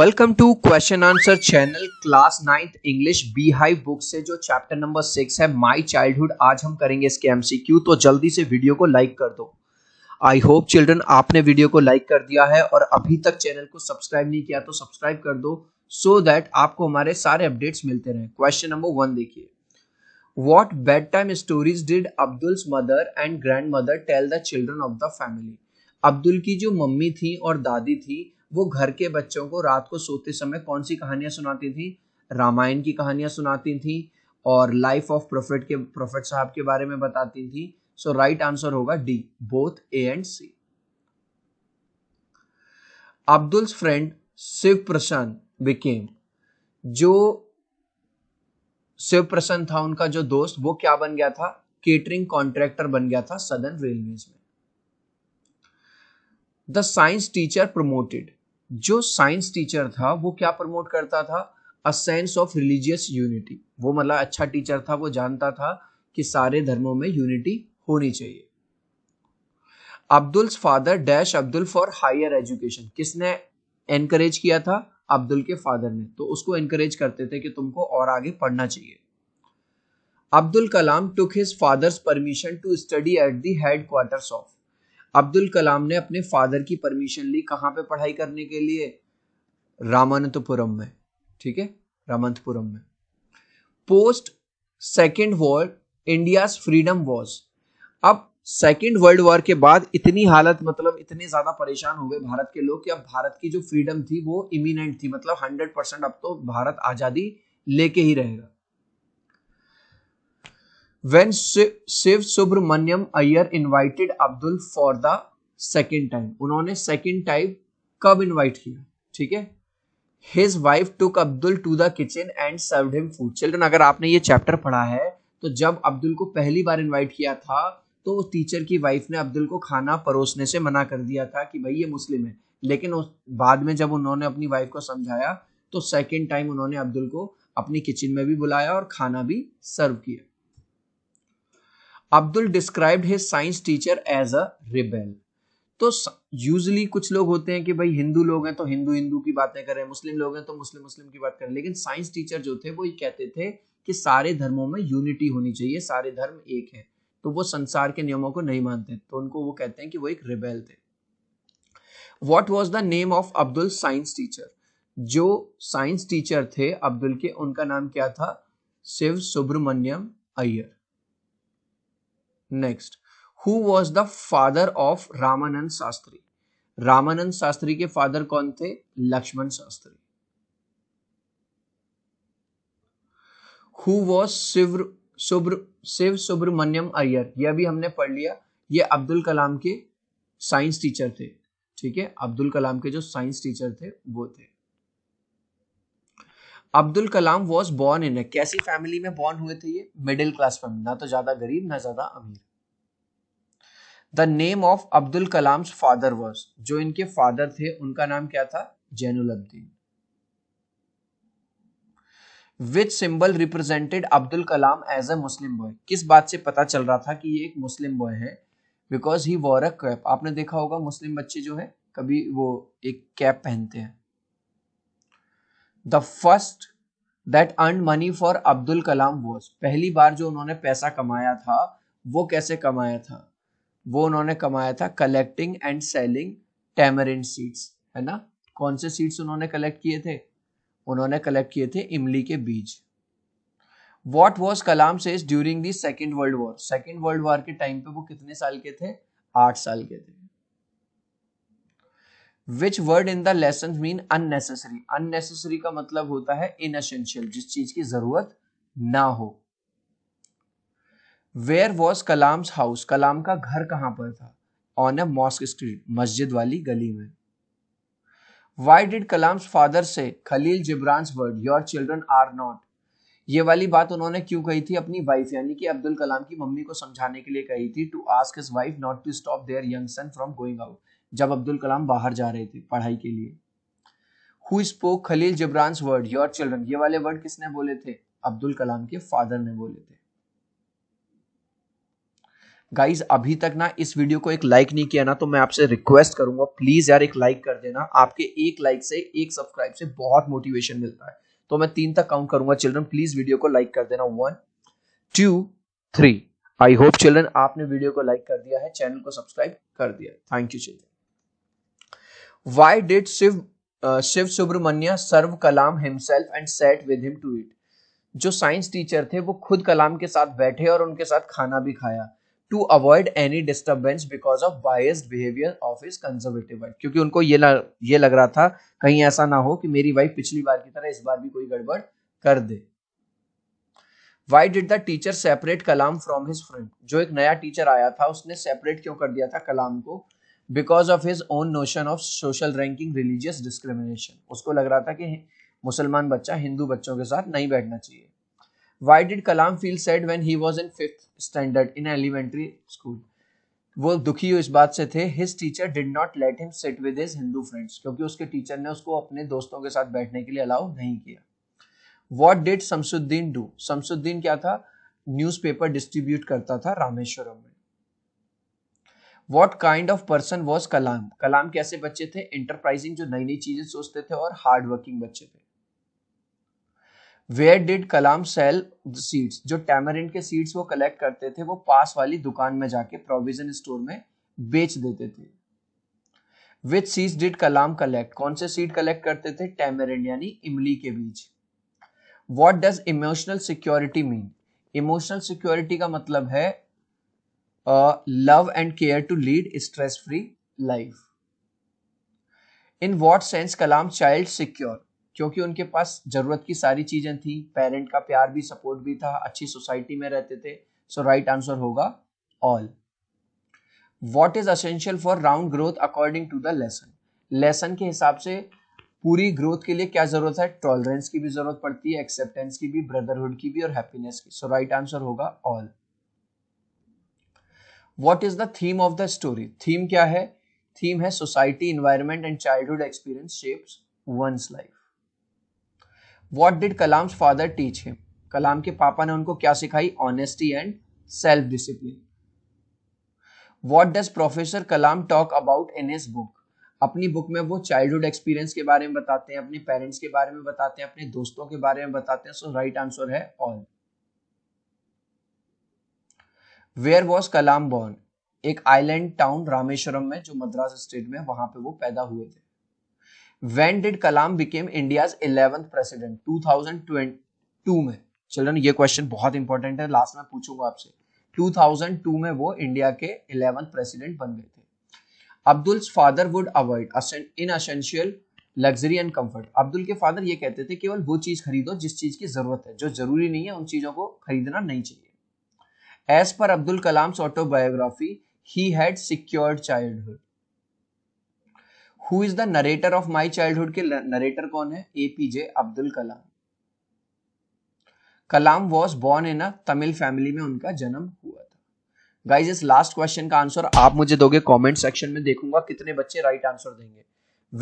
Welcome to question answer channel class ninth English beehive book से जो chapter number six है my childhood आज हम करेंगे इसके एमसीक्यू तो जल्दी से वीडियो को लाइक कर दो आई होप चिल्ड्रन आपने वीडियो को लाइक कर दिया है और अभी तक चैनल को सब्सक्राइब नहीं किया तो सब्सक्राइब कर दो सो so दैट आपको हमारे सारे अपडेट्स मिलते रहे क्वेश्चन नंबर वन देखिए what bed time stories did Abdul's mother and grandmother tell the children of the family Abdul की जो मम्मी थी और दादी थी वो घर के बच्चों को रात को सोते समय कौन सी कहानियां सुनाती थी रामायण की कहानियां सुनाती थी और लाइफ ऑफ प्रोफेट के प्रोफेट साहब के बारे में बताती थी सो राइट आंसर होगा D both A and C Abdul's friend Shiv Prasanna became जो शिव प्रसन्न था उनका जो दोस्त वो क्या बन गया था केटरिंग कॉन्ट्रैक्टर बन गया था सदर्न रेलवे में द साइंस टीचर प्रमोटेड जो साइंस टीचर था वो क्या प्रमोट करता था a sense of religious unity वो मतलब अच्छा टीचर था वो जानता था कि सारे धर्मों में यूनिटी होनी चाहिए Abdul's father dash Abdul for higher education किसने एनकरेज किया था अब्दुल के फादर ने तो उसको एनकरेज करते थे कि तुमको और आगे पढ़ना चाहिए Abdul Kalam took his father's permission to study at the headquarters of Abdul Kalam ने अपने फादर की परमिशन ली कहाँ पे पढ़ाई करने के लिए रामानंतपुरम में ठीक है रामंतपुरम में post second world India freedom wars अब सेकेंड वर्ल्ड वॉर के बाद इतनी हालत मतलब इतने ज्यादा परेशान हो गए भारत के लोग कि अब भारत की जो फ्रीडम थी वो इमिनेंट थी मतलब हंड्रेड परसेंट अब तो भारत आजादी लेके ही रहेगा when Shiv Subramaniam Iyer invited Abdul for the second time उन्होंने सेकेंड टाइम कब इनवाइट किया ठीक है his wife took Abdul to the kitchen and served him food children अगर आपने ये चैप्टर पढ़ा है तो जब अब्दुल को पहली बार इन्वाइट किया था तो टीचर की वाइफ ने अब्दुल को खाना परोसने से मना कर दिया था कि भाई ये मुस्लिम है लेकिन उस बाद में जब उन्होंने अपनी वाइफ को समझाया तो सेकेंड टाइम उन्होंने अब्दुल को अपनी किचन में भी बुलाया और खाना भी सर्व किया Abdul described his science teacher as a rebel तो यूजली कुछ लोग होते हैं कि भाई हिंदू लोग हैं तो हिंदू हिंदू की बातें करें मुस्लिम लोग हैं तो मुस्लिम मुस्लिम की बात करें लेकिन साइंस टीचर जो थे वो ये कहते थे कि सारे धर्मों में यूनिटी होनी चाहिए सारे धर्म एक हैं तो वो संसार के नियमों को नहीं मानते तो उनको वो कहते हैं कि वो एक रिबेल थे what was the name of Abdul science teacher जो साइंस टीचर थे अब्दुल के उनका नाम क्या था Shiv Subramaniam Iyer next who was the father of Ramanand Shastri Ramanand Shastri के फादर कौन थे लक्ष्मण शास्त्री हु वॉज शिव सुब्र शिव सुब्रमण्यम अय्यर यह भी हमने पढ़ लिया ये अब्दुल कलाम के साइंस टीचर थे ठीक है अब्दुल कलाम के जो साइंस टीचर थे वो थे Abdul Kalam was born in कैसी फैमिली में बॉर्न हुए थे ये मिडिल क्लास फैमिली ना तो ज्यादा गरीब ना ज्यादा अमीर the name of Abdul Kalam father was जो इनके फादर थे उनका नाम क्या था Jainul Abdeen which symbol represented Abdul Kalam as a Muslim boy किस बात से पता चल रहा था कि ये एक मुस्लिम बॉय है because he wore a cap आपने देखा होगा मुस्लिम बच्चे जो है कभी वो एक कैप पहनते हैं the first that earn money for Abdul Kalam was पहली बार जो उन्होंने पैसा कमाया था वो कैसे कमाया था वो उन्होंने कमाया था collecting and selling tamarind seeds है ना कौन से सीड्स उन्होंने कलेक्ट किए थे उन्होंने कलेक्ट किए थे इमली के बीज what was Kalam's age during the second world war second world war के टाइम पे वो कितने साल के थे आठ साल के थे which word in the lesson mean unnecessary unnecessary का मतलब होता है असेंशियल जिस चीज की जरूरत ना हो where was Kalam's house Kalam का घर कहां पर था ऑन ए मॉस्क स्ट्रीट मस्जिद वाली गली में why did Kalam's father say Khalil Gibran's word your children are not ये वाली बात उन्होंने क्यों कही थी अपनी वाइफ यानी कि अब्दुल कलाम की मम्मी को समझाने के लिए कही थी to ask his wife not to stop their young son from going out जब अब्दुल कलाम बाहर जा रहे थे पढ़ाई के लिए who spoke Khalil Gibran's word your children ये वाले वर्ड किसने बोले थे अब्दुल कलाम के फादर ने बोले थे गाइज अभी तक ना इस वीडियो को एक लाइक नहीं किया ना तो मैं आपसे रिक्वेस्ट करूंगा प्लीज यार एक लाइक कर देना आपके एक लाइक से एक सब्सक्राइब से बहुत मोटिवेशन मिलता है तो मैं तीन तक काउंट करूंगा चिल्ड्रन प्लीज वीडियो को लाइक कर देना one two three I hope children आपने वीडियो को लाइक कर दिया है चैनल को सब्सक्राइब कर दिया thank you children why did Shiv Shiv Subramanya serve Kalam himself and sit with him to eat जो साइंस टीचर थे वो खुद कलाम के साथ बैठे और उनके साथ खाना भी खाया to avoid any disturbance because of biased behaviour of his conservative wife क्योंकि उनको ये लग, ये लग रहा था कहीं ऐसा ना हो कि मेरी वाइफ पिछली बार की तरह इस बार भी कोई गड़बड़ कर दे why did the teacher separate Kalam from his friend जो एक नया टीचर आया था उसने सेपरेट क्यों कर दिया था कलाम को because of his own notion of social ranking religious discrimination उसको लग रहा था कि मुसलमान बच्चा हिंदू बच्चों के साथ नहीं बैठना चाहिए why did Kalam feel sad when he was in fifth standard in elementary school वो दुखी इस बात से थे his teacher did not let him sit with his Hindu friends क्योंकि उसके टीचर ने उसको अपने दोस्तों के साथ बैठने के लिए अलाउ नहीं किया what did Shamsuddin do Shamsuddin क्या था न्यूज़पेपर डिस्ट्रीब्यूट करता था रामेश्वरम में what kind of person was Kalam Kalam कैसे बच्चे थे इंटरप्राइजिंग जो नई नई चीजें सोचते थे और हार्ड वर्किंग बच्चे थे where did Kalam sell seeds जो टैमरिंड के सीड्स वो कलेक्ट करते थे वो पास वाली दुकान में जाके प्रोविजन स्टोर में बेच देते थे which seeds did Kalam collect कौन से सीड कलेक्ट करते थे टैमरिंड यानी इमली के बीज what does emotional security mean emotional security का मतलब है love and care to lead stress free life in what sense Kalam child secure क्योंकि उनके पास जरूरत की सारी चीजें थी पेरेंट का प्यार भी सपोर्ट भी था अच्छी सोसाइटी में रहते थे सो राइट आंसर होगा all what is essential for round growth according to the lesson lesson के हिसाब से पूरी ग्रोथ के लिए क्या जरूरत है टॉलरेंस की भी जरूरत पड़ती है एक्सेप्टेंस की भी ब्रदरहुड की भी और हैप्पीनेस की सो राइट आंसर होगा all what is the theme of the story theme क्या है थीम है society environment and childhood experience shapes one's life what did Kalam's father teach him Kalam के पापा ने उनको क्या सिखाई honesty and self discipline what does professor Kalam talk about in his book अपनी बुक में वो चाइल्डहुड एक्सपीरियंस के बारे में बताते हैं अपने पेरेंट्स के बारे में बताते हैं अपने दोस्तों के बारे में बताते हैं सो राइट आंसर है all where was Kalam born एक आइलैंड टाउन रामेश्वरम में जो मद्रास स्टेट में वहां पे वो पैदा हुए थे when did Kalam become India eleventh president two में चिल्ड्रन ये क्वेश्चन बहुत इंपॉर्टेंट है लास्ट में पूछूंगा आपसे 2002 में वो इंडिया के इलेवेंथ प्रेसिडेंट बन गए थे Abdul's father would avoid inessential luxury and comfort Abdul के फादर ये कहते थे केवल वो चीज खरीदो जिस चीज की जरूरत है जो जरूरी नहीं है उन चीजों को खरीदना नहीं चाहिए एज पर Abdul Kalam's autobiography he had secured childhood. Who is the narrator of my childhood के नरेटर कौन है APJ Abdul Kalam Kalam was born in a Tamil family में उनका जन्म हुआ था गाइज इस लास्ट क्वेश्चन का आंसर आप मुझे दोगे कॉमेंट सेक्शन में देखूंगा कितने बच्चे राइट right आंसर देंगे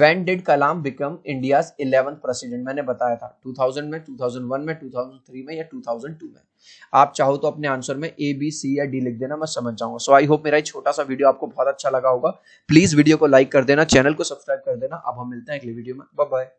when did Kalam become India eleventh president मैंने बताया था 2000 में 2001 में 2003 में या 2002 में आप चाहो तो अपने आंसर में ए बी सी या डी लिख देना मैं समझ जाऊंगा सो आई होप मेरा छोटा सा वीडियो आपको बहुत अच्छा लगा होगा प्लीज वीडियो को लाइक कर देना चैनल को सब्सक्राइब कर देना अब हम मिलते हैं अगले वीडियो में बाय